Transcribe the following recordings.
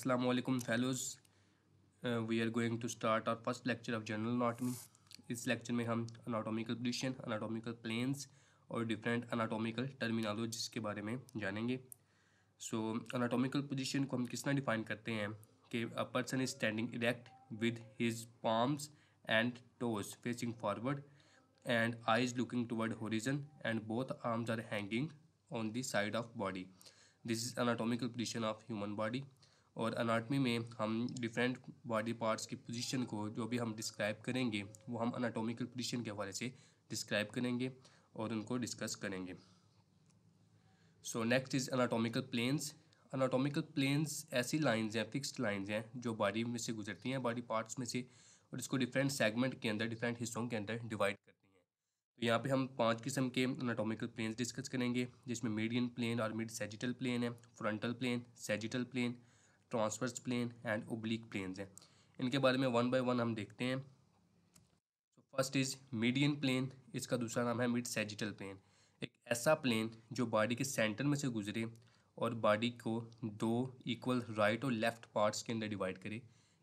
Aslam fellows we are going to start our first lecture of general anatomy इस lecture में हम anatomical position anatomical planes और different anatomical terminologies के बारे में जानेंगे सो अनाटोमिकल पोजिशन को हम किस तरह डिफाइन करते हैं कि a person is standing erect with his palms and toes facing forward and eyes looking toward horizon and both arms are hanging on the side of body this is anatomical position of human body और anatomy में हम different body parts की position को जो भी हम describe करेंगे वो हम अनाटोमिकल पोजीशन के हवाले से डिस्क्राइब करेंगे और उनको डिस्कस करेंगे so next is anatomical planes anatomical planes ऐसी लाइंस हैं फिक्स्ड लाइंस हैं जो बॉडी में से गुजरती हैं बॉडी पार्ट्स में से और इसको डिफरेंट सेगमेंट के अंदर डिफरेंट हिस्सों के अंदर डिवाइड करती हैं तो यहाँ पे हम पांच किस्म के अनाटोमिकल प्लेन्स डिस्कस करेंगे जिसमें मीडियन प्लेन और मिड सेजिटल प्लेन है frontal plane sagittal plane transverse plane and oblique planes हैं इनके बारे में वन बाय वन हम देखते हैं तो फर्स्ट इज मीडियन प्लेन इसका दूसरा नाम है मिड सेजिटल प्लेन एक ऐसा प्लेन जो बॉडी के सेंटर में से गुजरे और बॉडी को दो इक्वल राइट और लेफ्ट पार्ट्स के अंदर डिवाइड करे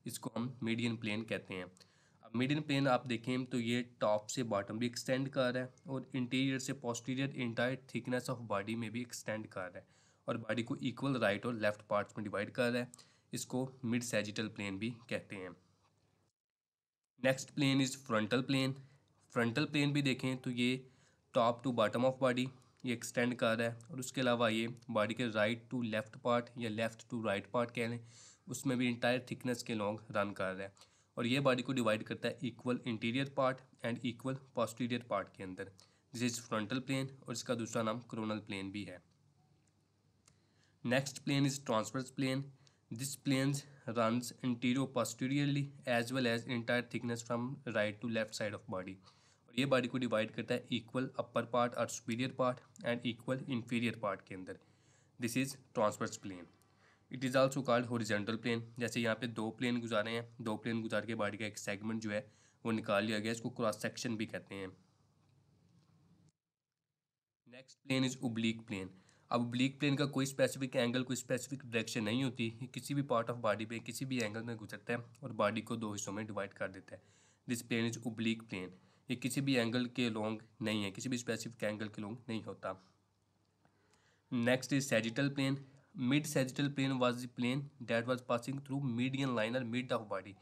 इसको हम मीडियन प्लेन कहते हैं अब मीडियन प्लेन आप देखें तो ये टॉप से बॉटम भी एक्सटेंड कर रहा है और इंटीरियर से posterior entire thickness of body में भी एक्सटेंड कर रहा है और बॉडी को इक्वल राइट और लेफ्ट पार्ट्स में डिवाइड कर रहा है इसको मिड सेजिटल प्लेन भी कहते हैं next plane is frontal plane frontal plane भी देखें तो ये top to bottom of body ये एक्सटेंड कर रहा है और उसके अलावा ये बॉडी के राइट टू लेफ्ट पार्ट या लेफ्ट टू राइट पार्ट कह लें उसमें भी इंटायर थिकनेस के लॉन्ग रन कर रहा है और ये बॉडी को डिवाइड करता है equal interior part and equal posterior part के अंदर दिस इज फ्रंटल प्लेन और इसका दूसरा नाम क्रोनल प्लेन भी है Next plane is transverse plane. This plane runs anterior posteriorly as well as entire thickness from right to left side of body. और ये बॉडी को डिवाइड करता है इक्वल अपर पार्ट और superior part and equal inferior part के अंदर this is transverse plane it is also called horizontal plane जैसे यहाँ पे दो प्लेन गुजारे हैं दो प्लेन गुजार के बॉडी का एक सेगमेंट जो है वो निकाल लिया गया इसको क्रॉस सेक्शन भी कहते हैं next plane is oblique plane oblique plane का कोई स्पेसिफिक एंगल कोई स्पेसिफिक डायरेक्शन नहीं होती किसी भी पार्ट ऑफ बॉडी पे किसी भी एंगल में गुजरता है और बॉडी को दो हिस्सों में डिवाइड कर देता है this plane is oblique plane ये किसी भी एंगल के लॉन्ग नहीं है किसी भी स्पेसिफिक एंगल के लॉन्ग नहीं होता next is sagittal plane mid sagittal plane was the plane that was passing through median line और मिड ऑफ बॉडी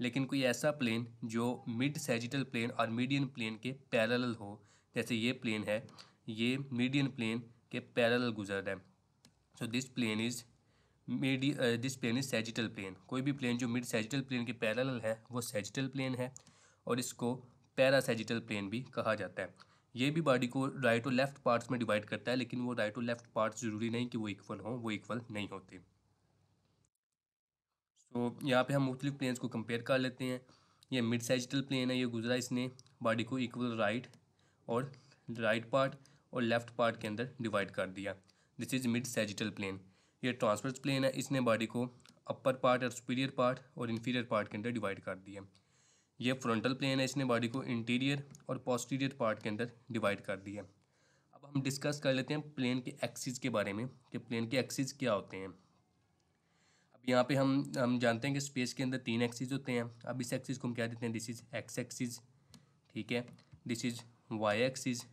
लेकिन कोई ऐसा प्लेन जो मिड सेजिटल प्लेन और मीडियन प्लेन के पैरेलल हो जैसे ये प्लेन है ये मीडियन प्लेन के पैरल गुजर रहा है so this plane is mid this plane is sagittal plane कोई भी प्लेन जो मिड सेजिटल प्लेन के पैरल है वो सेजिटल प्लेन है और इसको पैरासेजिटल प्लेन भी कहा जाता है ये भी बॉडी को राइट और लेफ्ट पार्ट्स में डिवाइड करता है लेकिन वो राइट और लेफ्ट पार्ट्स ज़रूरी नहीं कि वो इक्वल हो वो इक्वल नहीं होते सो so, यहाँ पे हम मुख्तलिफ प्लेन्स को कंपेयर कर लेते हैं ये मिड सेजिटल प्लेन है ये गुजरा इसने बॉडी को इक्वल राइट और राइट पार्ट और लेफ्ट पार्ट के अंदर डिवाइड कर दिया this is mid sagittal plane ये ट्रांसवर्स प्लेन है इसने बॉडी को अपर पार्ट और सुपीरियर पार्ट और इन्फीरियर पार्ट के अंदर डिवाइड कर दिया ये फ्रंटल प्लेन है इसने बॉडी को इंटीरियर और पोस्टीरियर पार्ट के अंदर डिवाइड कर दिया अब हम डिस्कस कर लेते हैं प्लेन के एक्सिस के बारे में कि प्लेन के एक्सिस क्या होते हैं अब यहाँ पे हम हम जानते हैं कि स्पेस के अंदर तीन एक्सिस होते हैं अब इस एक्सिस को हम क्या देते हैं दिस इज़ एक्स एक्सिस ठीक है this is Y axis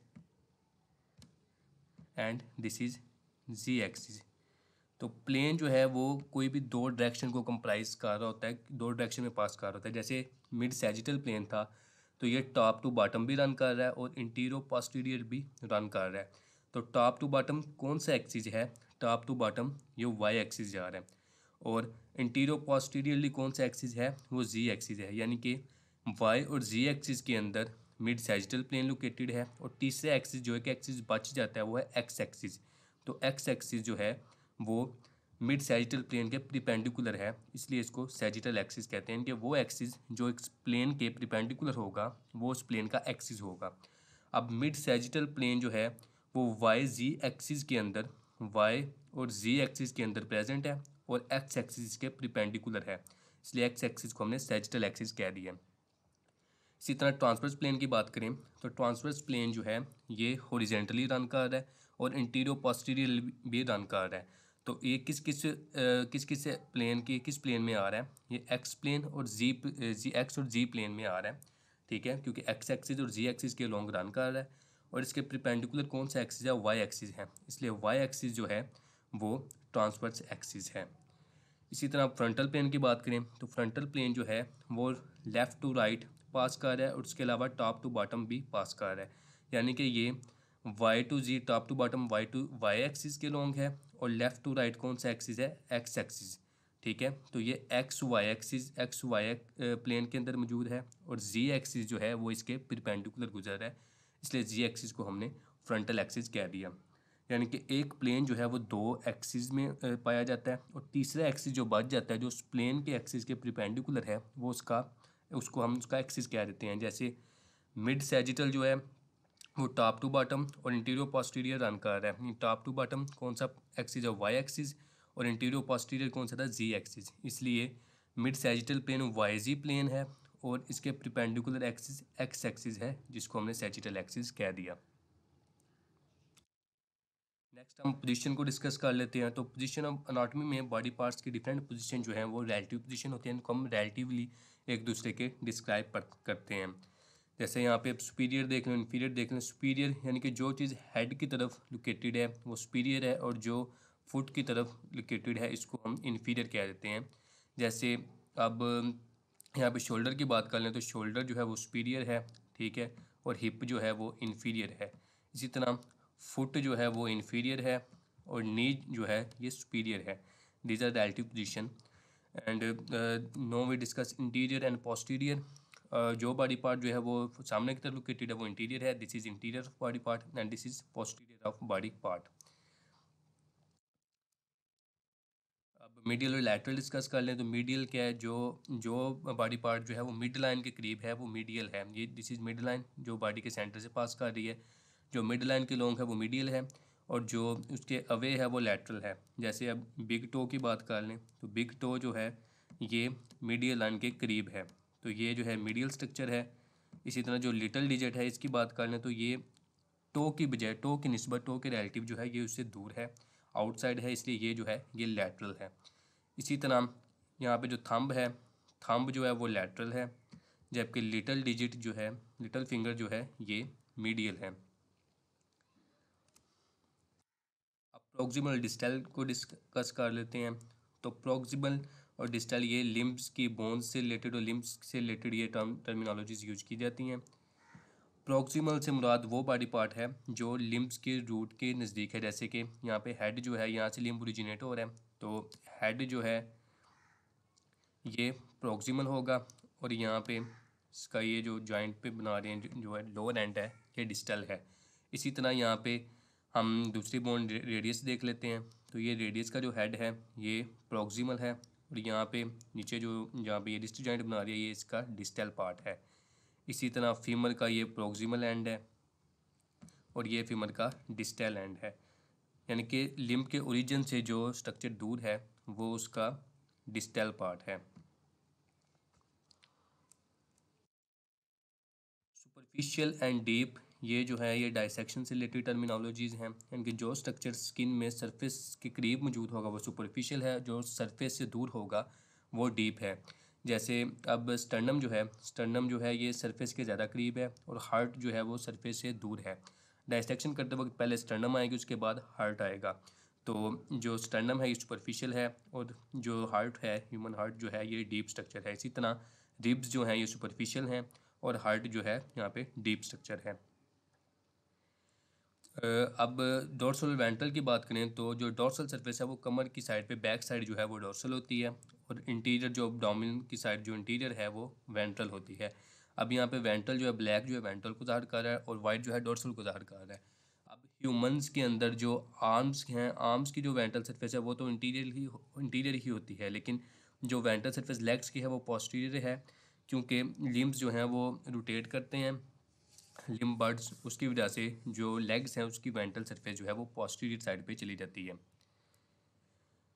and this is Z axis तो प्लेन जो है वो कोई भी दो डायरेक्शन को कंप्राइज कर रहा होता है दो डायरेक्शन में पास कर रहा होता है जैसे मिड सेजिटल प्लेन था तो ये टॉप टू बॉटम भी रन कर रहा है और इंटीरियो पॉस्टीरियर भी रन कर रहा है तो टॉप टू बॉटम कौन सा एक्सिस है टॉप टू बॉटम ये वाई एक्सिस जा रहा है और इंटीरियो पॉस्टीरियरली कौन सा एक्सिस है वो जी एक्सिस है यानी कि वाई और जी एक्सिस के अंदर मिड सेजिटल प्लेन लोकेटेड है और तीसरे एक्सिस जो है कि एक्सिस बच जाता है वो है एक्स एक्सिस तो एक्स एक्सिस जो है वो मिड सेजिटल प्लेन के प्रिपेंडिकुलर है इसलिए इसको सेजिटल एक्सिस कहते हैं कि वो एक्सिस जो एक प्लेन के प्रिपेंडिकुलर होगा वो उस प्लेन का एक्सिस होगा अब मिड सेजिटल प्लेन जो है वो वाई जी एक्सिस के अंदर वाई और जी एक्सिस के अंदर प्रेजेंट है और एक्स एक्सिस के प्रिपेंडिकुलर है इसलिए एक्स एक्सिस को हमने सेजिटल एक्सिस कह दिया इसी तरह ट्रांसवर्स प्लेन की बात करें तो ट्रांसवर्स प्लेन जो है ये होरिजेंटली रन कर रहा है और इंटीरियर पॉस्टीरियर भी रन कर रहा है तो ये किस किस किस किस प्लेन की किस प्लेन में आ रहा है ये एक्स प्लेन और जी जी एक्स और जी प्लेन में आ रहा है ठीक है क्योंकि एक्स एक्सिस और जी एक्सिस के लॉन्ग रन कर रहा है और इसके प्रिपेंडिकुलर कौन सा एक्सिस है वाई एक्सिस है इसलिए वाई एक्सिस जो है वो ट्रांसवर्स एक्सिस है इसी तरह फ्रंटल प्लेन की बात करें तो फ्रंटल प्लेन जो है वो लेफ़्ट टू राइट पास कर रहा है और उसके अलावा टॉप टू बॉटम भी पास कर रहा है यानी कि ये Y to Z top to bottom Y to Y axis के लॉन्ग है और लेफ़्ट टू राइट कौन सा एक्सिस है एक्स एक्सिस ठीक है तो ये X Y axis X Y plane के अंदर मौजूद है और जी एक्सिस जो है वो इसके परपेंडिकुलर गुजर रहा है इसलिए जी एक्सिस को हमने फ्रंटल एक्सिस कह दिया यानी कि एक प्लेन जो है वो दो एक्सिस में पाया जाता है और तीसरा एक्सिस जो बच जाता है जो उस प्लेन के एक्सिस के परपेंडिकुलर है वो उसका उसको हम उसका एक्सिस कह देते हैं जैसे मिड सेजिटल जो है वो टॉप टू बॉटम और इंटीरियर पॉस्टीरियर रन कर रहा है टॉप टू बॉटम कौन सा एक्सिस है वाई एक्सिस और इंटीरियर पॉस्टीरियर कौन सा था जी एक्सिस इसलिए mid sagittal plane Y Z plane है और इसके प्रिपेंडिकुलर एक्सिस एक्स एक्सिस है जिसको हमने सेजिटल एक्सिस कह दिया नेक्स्ट हम पोजीशन को डिस्कस कर लेते हैं तो पोजीशन ऑफ अनाटमी में बॉडी पार्ट्स की डिफरेंट पोजीशन जो है वो रिलेटिव पोजीशन होते हैं इनको हम रिलेटिवली एक दूसरे के डिस्क्राइब करते हैं जैसे यहाँ पे आप सुपीरियर देख लें इन्फीरियर देख लें सुपीरियर यानी कि जो चीज़ हेड की तरफ लोकेटेड है वो सुपीरियर है और जो फुट की तरफ लोकेटेड है इसको हम इन्फीरियर कह देते हैं जैसे अब यहाँ पे शोल्डर की बात कर लें तो शोल्डर जो है वो सुपीरियर है ठीक है और हिप जो है वो इन्फीरियर है इसी तरह फुट जो है वो इन्फीरियर है और नीज जो है ये सुपीरियर है दीज आर द एल्टी position and now we discuss interior and posterior जो बॉडी पार्ट जो है वो सामने की तरफ लोकेटेड है वो इंटीरियर है this is interior of body part and this is posterior of body part अब मीडियल और लैटरल डिस्कस कर लें तो मीडियल क्या है जो जो बॉडी पार्ट जो है वो मिड लाइन के करीब है वो मीडियल है ये दिस इज मिड लाइन जो बॉडी के सेंटर से पास कर रही है जो मिड लाइन के लॉन्ग है वो मीडियल है और जो उसके अवे है वो लेटरल है जैसे अब बिग टो की बात कर लें तो बिग टो जो है ये मीडियल लाइन के करीब है तो ये जो है मीडियल स्ट्रक्चर है इसी तरह जो लिटल डिजिट है इसकी बात कर लें तो ये टो की बजाय टो की नस्बत टो के रिलेटिव जो है ये उससे दूर है आउटसाइड है इसलिए ये जो है ये लेटरल है इसी तरह यहाँ पे जो थंब है थंब जो है वो लेटरल है जबकि लिटल डिजिट जो है लिटल फिंगर जो है ये मीडियल है प्रोक्सिमल डिस्टल को डिस्कस कर लेते हैं तो प्रोक्सिमल और डिस्टल ये लिम्ब्स की बोन्स से रिलेटेड और लिम्ब्स से रिलेटेड ये टर्म टर्मिनोलॉजीज यूज की जाती हैं प्रोक्सिमल से मुराद वो बॉडी पार्ट है जो लिम्ब्स के रूट के नज़दीक है जैसे कि यहाँ पे हेड जो है यहाँ से लिम्ब ओरिजिनेट हो रहा है तो हेड जो है ये प्रोक्सिमल होगा और यहाँ पे इसका ये जो जॉइंट पे बना रहे हैं जो है लोअर एंड है ये डिस्टल है इसी तरह यहाँ पे हम दूसरी बोन रेडियस देख लेते हैं तो ये रेडियस का जो हेड है ये प्रोक्सिमल है और यहाँ पे नीचे जो जहाँ पे ये डिस्ट जॉइंट बना रही है ये इसका डिस्टल पार्ट है इसी तरह फीमर का ये प्रोक्सिमल एंड है और ये फीमर का डिस्टल एंड है यानी कि लिम्ब के ओरिजिन से जो स्ट्रक्चर दूर है वो उसका डिस्टल पार्ट है सुपरफिशियल एंड डीप ये जो है ये डाइसेक्शन से रिलेटेड टर्मिनोलॉजीज़ हैं इनके जो स्ट्रक्चर स्किन में सरफेस के करीब मौजूद होगा वो सुपरफिशियल है जो सरफेस से दूर होगा वो डीप है जैसे अब स्टर्नम जो है स्टर्नम जो है ये सरफेस के ज़्यादा करीब है और हार्ट जो है वो सरफेस से दूर है डाइसेक्शन करते वक्त पहले स्टर्नम आएगी उसके बाद हार्ट आएगा तो जो स्टर्नम है ये सुपरफिशियल है और जो हार्ट है ह्यूमन हार्ट जो है ये डीप स्ट्रक्चर है इसी तरह रिब्स जो हैं ये सुपरफिशियल हैं और हार्ट जो है यहाँ पे डीप स्ट्रक्चर है अब डोर्सल वेंट्रल की बात करें तो जो डोर्सल सरफेस है वो कमर की साइड पे बैक साइड जो है वो डोर्सल होती है और इंटीरियर जो डोमिन की साइड जो इंटीरियर है वो वेंट्रल होती है अब यहाँ पे वेंट्रल जो है ब्लैक जो है वेंट्रल को ज़ाहिर कर रहा है और वाइट जो है डोर्सल को ज़ाहिर कर रहा है अब ह्यूमंस के अंदर जो आर्म्स हैं आर्म्स की जो वेंट्रल सर्फेस है वो तो इंटीरियर ही इंटीरियर ही होती है लेकिन जो वेंट्रल सर्फेस लेग्स की है वो पॉस्टीरियर है क्योंकि लिम्स जो हैं वो रोटेट करते हैं लिम बर्ड्स उसकी वजह से जो लेग्स हैं उसकी वेंटल सरफेस जो है वो पॉस्टीरियर साइड पे चली जाती है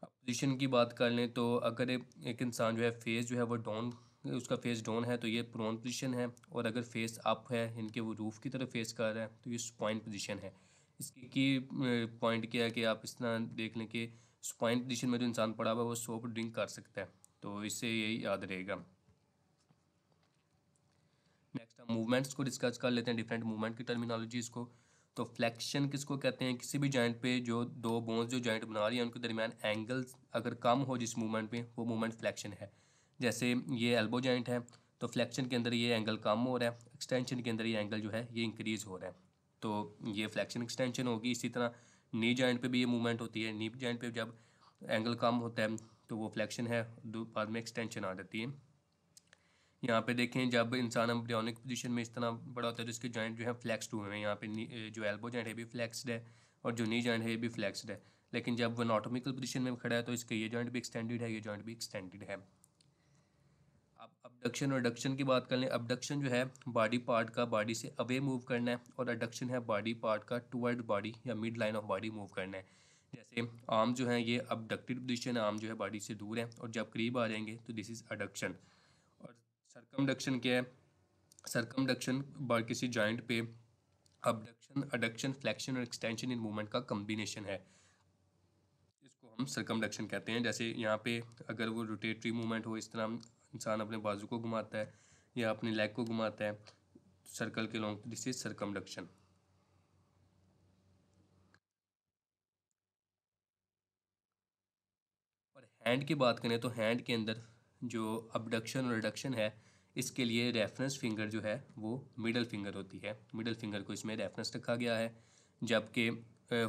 पोजीशन की बात कर लें तो अगर एक इंसान जो है फेस जो है वो डाउन उसका फेस डाउन है तो ये प्रोन पोजीशन है और अगर फेस अप है इनके वो रूफ की तरफ फेस कर रहा है तो ये स्पॉइंट पोजीशन है इसकी की पॉइंट क्या है कि आप इस तरह देख लें कि स्पॉइंट पोजीशन में जो इंसान पड़ा हुआ है वो सोप ड्रिंक कर सकता है तो इससे यही याद रहेगा मूवमेंट्स को डिस्कस कर लेते हैं डिफरेंट मूवमेंट की टर्मिनोलॉजीज़ को तो फ्लैक्शन किसको कहते हैं किसी भी जॉइंट पे जो दो बोन्स जो जॉइंट बना रही है उनके दरमियान एंगल्स अगर कम हो जिस मूवमेंट पे वो मूवमेंट फ्लैक्शन है जैसे ये एल्बो जॉइंट है तो फ्लैक्शन के अंदर ये एंगल कम हो रहा है एक्सटेंशन के अंदर ये एंगल जो है ये इंक्रीज़ हो रहा है तो ये फ्लैक्शन एक्सटेंशन होगी इसी तरह नी जॉइंट पे भी ये मूवमेंट होती है नी जॉइंट पे जब एंगल कम होता है तो वो फ्लैक्शन है बाद में एक्सटेंशन आ जाती है यहाँ पे देखें जब इंसान अम्ब्रियोनिक पोजीशन में इस तरह बड़ा होता है तो इसके जॉइंट जो है फ्लैक्सड हुए हैं यहाँ पे जो एल्बो जॉइंट है भी फ्लैक्सड है और जो नी जॉइंट है ये भी फ्लैक्सड है लेकिन जब नॉटोमिकल पोजीशन में खड़ा है तो इसके ये जॉइंट भी एक्सटेंडेड है ये जॉइंट भी एक्सटेंडेड है अब अबडक्शन और अडक्शन की बात कर लें अबडक्शन जो है बॉडी पार्ट का बॉडी से अवे मूव करना है और अडक्शन है बॉडी पार्ट का टूअर्ड बॉडी या mid line of body move करना है जैसे आर्म जो है ये अबडक्टेड पोजिशन है आर्म जो है बॉडी से दूर है और जब करीब आ जाएंगे तो दिस इज़ अडक्शन सरकमडक्शन क्या है सरकमडक्शन किसी जॉइंट पे अबडक्शन अडक्शन फ्लैक्शन और एक्सटेंशन इन मूवमेंट का कम्बिनेशन है इसको हम सरकमडक्शन कहते हैं जैसे यहाँ पे अगर वो रोटेटरी मूवमेंट हो इस तरह इंसान अपने बाजू को घुमाता है या अपने लेग को घुमाता है सर्कल के लॉन्ग दिस इज सरकमडक्शन और हैंड की बात करें तो हैंड के अंदर जो अबडक्शन और रिडक्शन है इसके लिए रेफरेंस फिंगर जो है वो मिडल फिंगर होती है मिडल फिंगर को इसमें रेफरेंस रखा गया है जबकि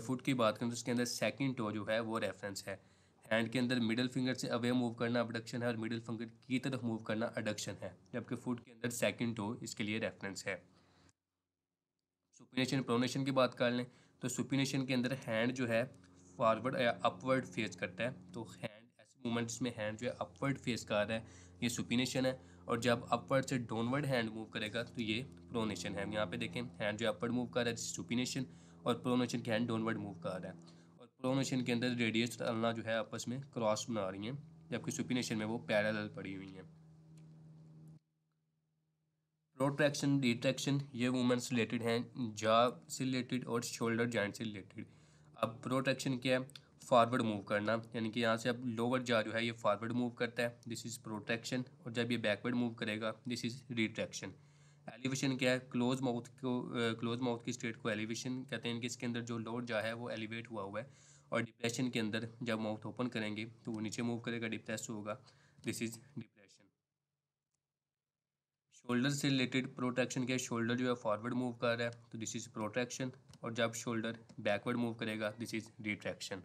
फुट की बात करें तो इसके अंदर सेकंड टो जो है वो रेफरेंस है हैंड के अंदर मिडल फिंगर से अवे मूव करना अबडक्शन है और मिडल फिंगर की तरफ मूव करना अडक्शन है जबकि फुट के अंदर सेकेंड टो इसके लिए रेफरेंस है सुपिनेशन प्रोनेशन की बात कर लें तो सुपिनेशन के अंदर हैंड जो है फॉरवर्ड या अपवर्ड फेस करता है तो हैंड मूवमेंट में हैंड जो है अपवर्ड फेस का आ रहा है ये सुपिनेशन है और जब अपवर्ड से डाउनवर्ड हैंड मूव करेगा तो ये प्रोनेशन है यहाँ पे देखें हैंड जो है अपवर्ड मूव कर रहा है सुपिनेशन और प्रोनेशन की हैंड डाउनवर्ड मूव कर रहा है और प्रोनेशन के अंदर रेडियस और अलना जो है आपस में क्रॉस बना रही हैं जबकि सुपिनेशन में वो पैरल पड़ी हुई हैं प्रोट्रैक्शन डिट्रैक्शन ये वूमेंस रिलेटेड हैं जॉब से रिलेटेड और शोल्डर जॉइंट से रिलेटेड अब प्रोट्रैक्शन क्या है फॉरवर्ड मूव करना यानी कि यहाँ से अब लोअर जा जो है ये फॉरवर्ड मूव करता है दिस इज़ प्रोटेक्शन और जब ये बैकवर्ड मूव करेगा दिस इज़ रिट्रैक्शन एलिवेशन क्या है क्लोज माउथ को क्लोज माउथ की स्टेट को एलिवेशन कहते हैं कि इसके अंदर जो लोअर जा है वो एलिवेट हुआ हुआ है और डिप्रेशन के अंदर जब माउथ ओपन करेंगे तो वो नीचे मूव करेगा डिप्रेस होगा दिस इज़ डिप्रेशन शोल्डर से रिलेटेड प्रोटेक्शन क्या है शोल्डर जो है फॉरवर्ड मूव कर रहा है तो दिस इज़ प्रोटेक्शन और जब शोल्डर बैकवर्ड मूव करेगा दिस इज़ रिट्रैक्शन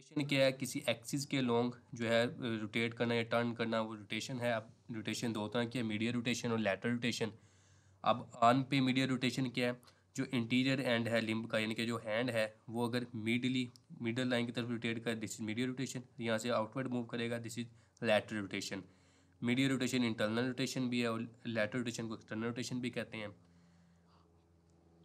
रोटेशन क्या है किसी एक्सिस के लॉन्ग जो है रोटेट करना या टर्न करना वो रोटेशन है अब रोटेशन दो तरह की है मीडिया रोटेशन और लेटर रोटेशन अब आन पे मीडिया रोटेशन क्या है जो इंटीरियर एंड है लिम्ब का यानी कि जो हैंड है वो अगर मिडली मिडल लाइन की तरफ रोटेट कर दिस इज मीडिया रोटेशन यहाँ से आउटवर्ड मूव करेगा this is lateral rotation medial rotation internal rotation भी है और लेटर रोटेशन को एक्सटर्नल रोटेशन भी कहते हैं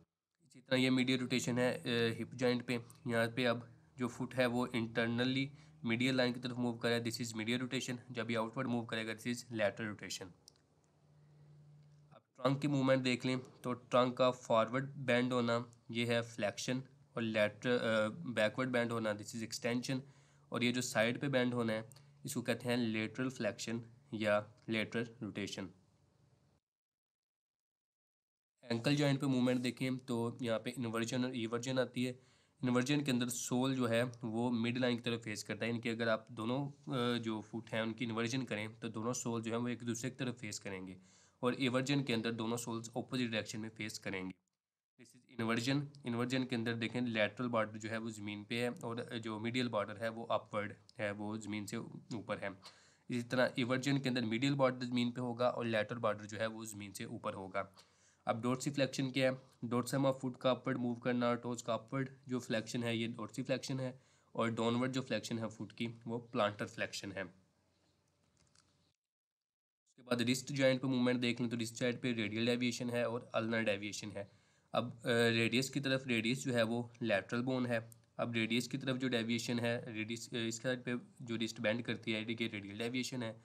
इसी तरह ये मीडिया रोटेशन है हिप जॉइंट पे यहाँ पे अब जो फुट है वो इंटरनली मीडियल लाइन की तरफ मूव करेगा दिस इज मीडियल रोटेशन जब ये आउटवर्ड मूव करेगा दिस इज लेटर रोटेशन अब ट्रंक की मूवमेंट देख लें तो ट्रंक का फॉरवर्ड बैंड होना ये है फ्लैक्शन और लेटर बैकवर्ड बैंड होना दिस इज एक्सटेंशन और ये जो साइड पे बैंड होना है इसको कहते हैं लेटरल फ्लैक्शन या लेटरल रोटेशन एंकल जॉइंट पे मूवमेंट देखें तो यहाँ पे इन्वर्जन और ईवर्जन आती है इन्वर्जन के अंदर सोल जो है वो मिड लाइन की तरफ फेस करता है इनके अगर आप दोनों जो फुट हैं उनकी इन्वर्जन करें तो दोनों सोल जो है वो एक दूसरे की तरफ फेस करेंगे और इवर्जन के अंदर दोनों सोल्स ऑपोजिट डायरेक्शन में फेस करेंगे दिस इज इन्वर्जन इन्वर्जन के अंदर देखें लेटरल बॉर्डर जो है वो ज़मीन पे है और जो मीडियल बॉर्डर है वो अपवर्ड है वो ज़मीन से ऊपर है इसी तरह इवर्जन के अंदर मीडियल बॉर्डर ज़मीन पे होगा और लेटरल बॉर्डर जो है वो ज़मीन से ऊपर होगा अब डोर्सी फ्लैक्शन क्या है डोरसम ऑफ फुट का अपवर्ड मूव करना और टोज का अपवर्ड जो फ्लैक्शन है ये डोरसी फ्लैक्शन है और डाउनवर्ड जो फ्लैक्शन है फुट की वो प्लांटर फ्लैक्शन है उसके बाद रिस्ट जॉइंट पर मूवमेंट देख लें तो रिस्ट जॉइंट पर रेडियल डेविएशन है और अल्नर डेविएशन है अब रेडियस की तरफ रेडियस जो है वो लेटरल बोन है अब रेडियस की तरफ जो डेविएशन है रेडियस इस साइड पे जो रिस्ट बैंड करती है ये रेडियल डेविएशन है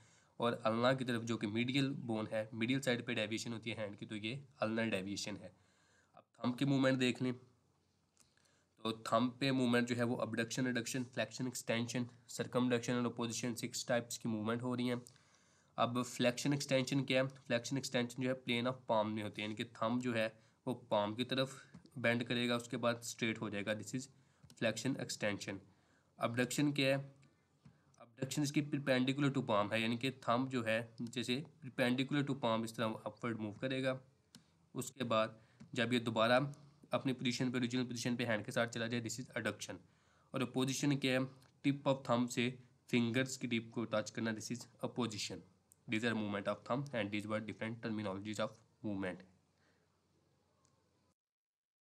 और अलना की तरफ जो कि मीडियल बोन है मीडियल साइड पे डेविएशन होती है हैंड की तो ये अलनर डेविएशन है अब थंब की मूवमेंट देख लें तो थंब पे मूवमेंट जो है वो abduction adduction flexion extension circumduction और अपोजिशन सिक्स टाइप्स की मूवमेंट हो रही हैं अब फ्लैक्शन एक्सटेंशन क्या है फ्लैक्शन एक्सटेंशन जो है प्लेन ऑफ पाम में होती है यानी कि थंब जो है वो पाम की तरफ बेंड करेगा उसके बाद स्ट्रेट हो जाएगा this is flexion extension abduction क्या है डायरेक्शन इसकी प्रिपेंडिकुलर टू पाम है यानी कि थंब जो है जैसे प्रिपेंडिकुलर टू पाम इस तरह अपवर्ड मूव करेगा उसके बाद जब ये दोबारा अपनी पोजीशन पे ओरिजिनल पोजीशन पे हैंड के साथ चला जाए दिस इज अडक्शन और अपोजिशन क्या है टिप ऑफ थंब से फिंगर्स की टिप को टच करना this is opposition these are movement of thumb and these were different terminologies of movement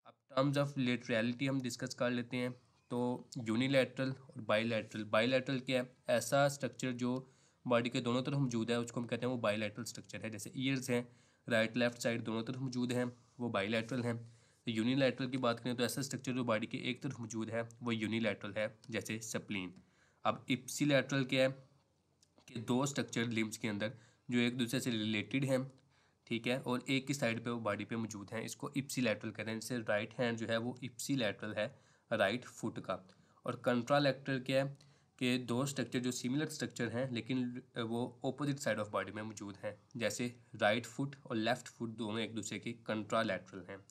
अब टर्म्स ऑफ लेटरलिटी हम डिस्कस कर लेते हैं तो यूनिलैटरल और बाईलैटरल बाईलैटरल क्या है ऐसा स्ट्रक्चर जो बॉडी के दोनों तरफ मौजूद है उसको हम कहते हैं वो बाईलैटरल स्ट्रक्चर है जैसे ईयर्स हैं राइट लेफ्ट साइड दोनों तरफ मौजूद हैं वो बाईलैटरल हैं यूनिलैटरल तो की बात करें तो ऐसा स्ट्रक्चर जो बॉडी के एक तरफ मौजूद है वो यूनिलैटरल है जैसे सप्लिन अब इप्सीलैटरल क्या है कि दो स्ट्रक्चर लिम्स के अंदर जो एक दूसरे से रिलेटेड हैं ठीक है और एक ही साइड पे वो बॉडी पे मौजूद हैं इसको इप्सीलैटरल कहते हैं जैसे राइट हैंड जो है वो इप्सीलैटरल है राइट फुट का और कंट्रालैक्टर क्या है कि दो स्ट्रक्चर जो सिमिलर स्ट्रक्चर हैं लेकिन वो ओपोजिट साइड ऑफ बॉडी में मौजूद हैं जैसे राइट फुट और लेफ्ट फुट दोनों एक दूसरे के कंट्रालैटरल हैं